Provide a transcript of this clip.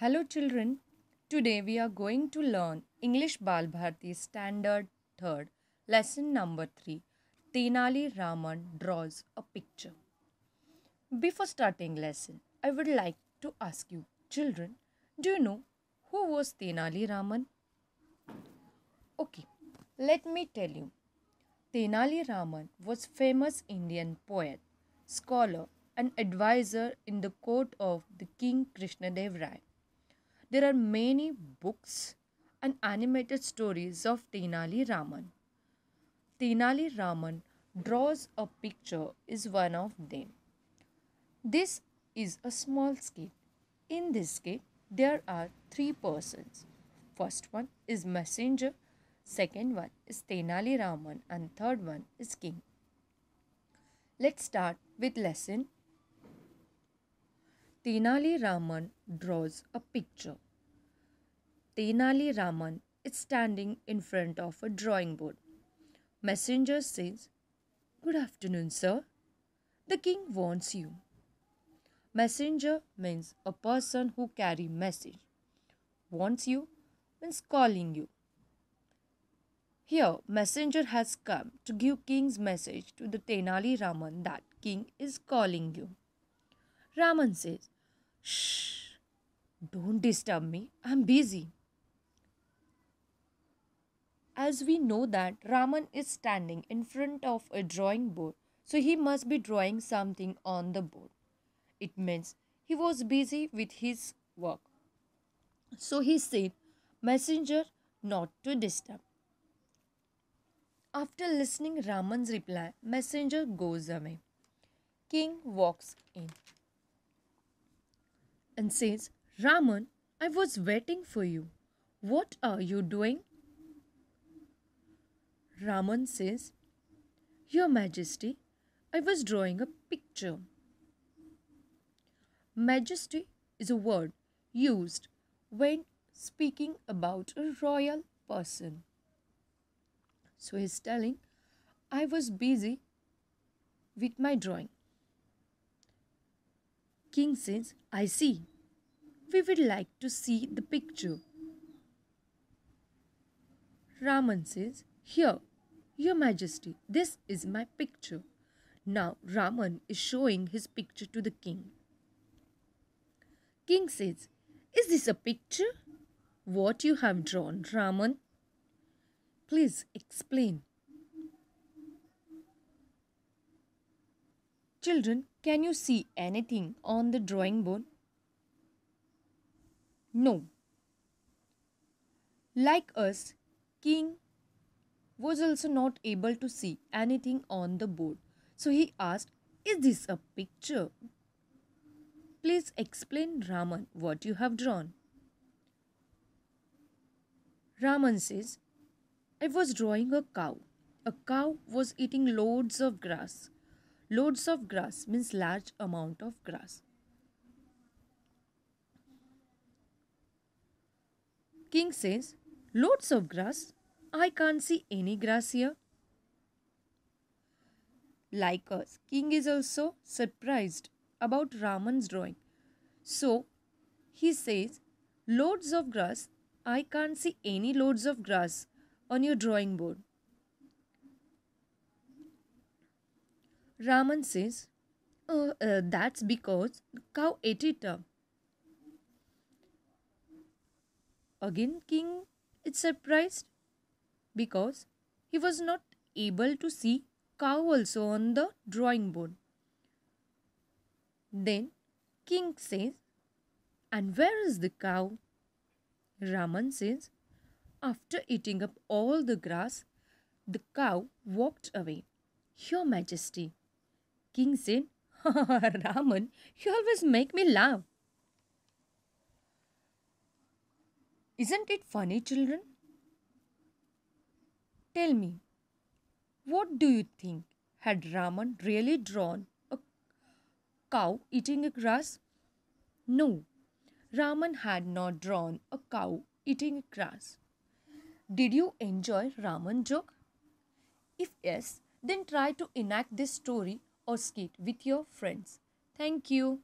Hello children, today we are going to learn English Balbharti Standard 3rd lesson number 3 Tenali Raman draws a picture. Before starting lesson, I would like to ask you children, do you know who was Tenali Raman? Okay, let me tell you. Tenali Raman was famous Indian poet, scholar and advisor in the court of the King Krishnadev Rai there are many books and animated stories of Tenali Raman. Tenali Raman draws a picture is one of them. This is a small skit. In this skit, there are three persons. First one is messenger, second one is Tenali Raman, and third one is king. Let's start with lesson. Tenali Raman draws a picture. Tenali Raman is standing in front of a drawing board. Messenger says, Good afternoon, sir. The king wants you. Messenger means a person who carry message. Wants you means calling you. Here, messenger has come to give king's message to the Tenali Raman that king is calling you. Raman says, Shh, don't disturb me, I'm busy. As we know that Raman is standing in front of a drawing board, so he must be drawing something on the board. It means he was busy with his work. So he said, Messenger, not to disturb. After listening Raman's reply, messenger goes away. King walks in and says, Raman, I was waiting for you. What are you doing? Raman says, Your Majesty, I was drawing a picture. Majesty is a word used when speaking about a royal person. So he's telling, I was busy with my drawing. King says, I see. We would like to see the picture. Raman says, here, Your Majesty, this is my picture. Now Raman is showing his picture to the king. King says, Is this a picture? What you have drawn, Raman? Please explain. Children, can you see anything on the drawing board? No. Like us, King was also not able to see anything on the board. So he asked, Is this a picture? Please explain, Raman, what you have drawn. Raman says, I was drawing a cow. A cow was eating loads of grass. Loads of grass means large amount of grass. King says, Loads of grass? I can't see any grass here. Like us, King is also surprised about Raman's drawing. So he says, Loads of grass. I can't see any loads of grass on your drawing board. Raman says, oh, uh, That's because cow ate it up. Again, King is surprised because he was not able to see cow also on the drawing board. Then King says, And where is the cow? Raman says, After eating up all the grass, the cow walked away. Your Majesty. King said, Raman, you always make me laugh. Isn't it funny, children? Tell me, what do you think? Had Raman really drawn a cow eating a grass? No, Raman had not drawn a cow eating a grass. Did you enjoy Raman joke? If yes, then try to enact this story or skit with your friends. Thank you.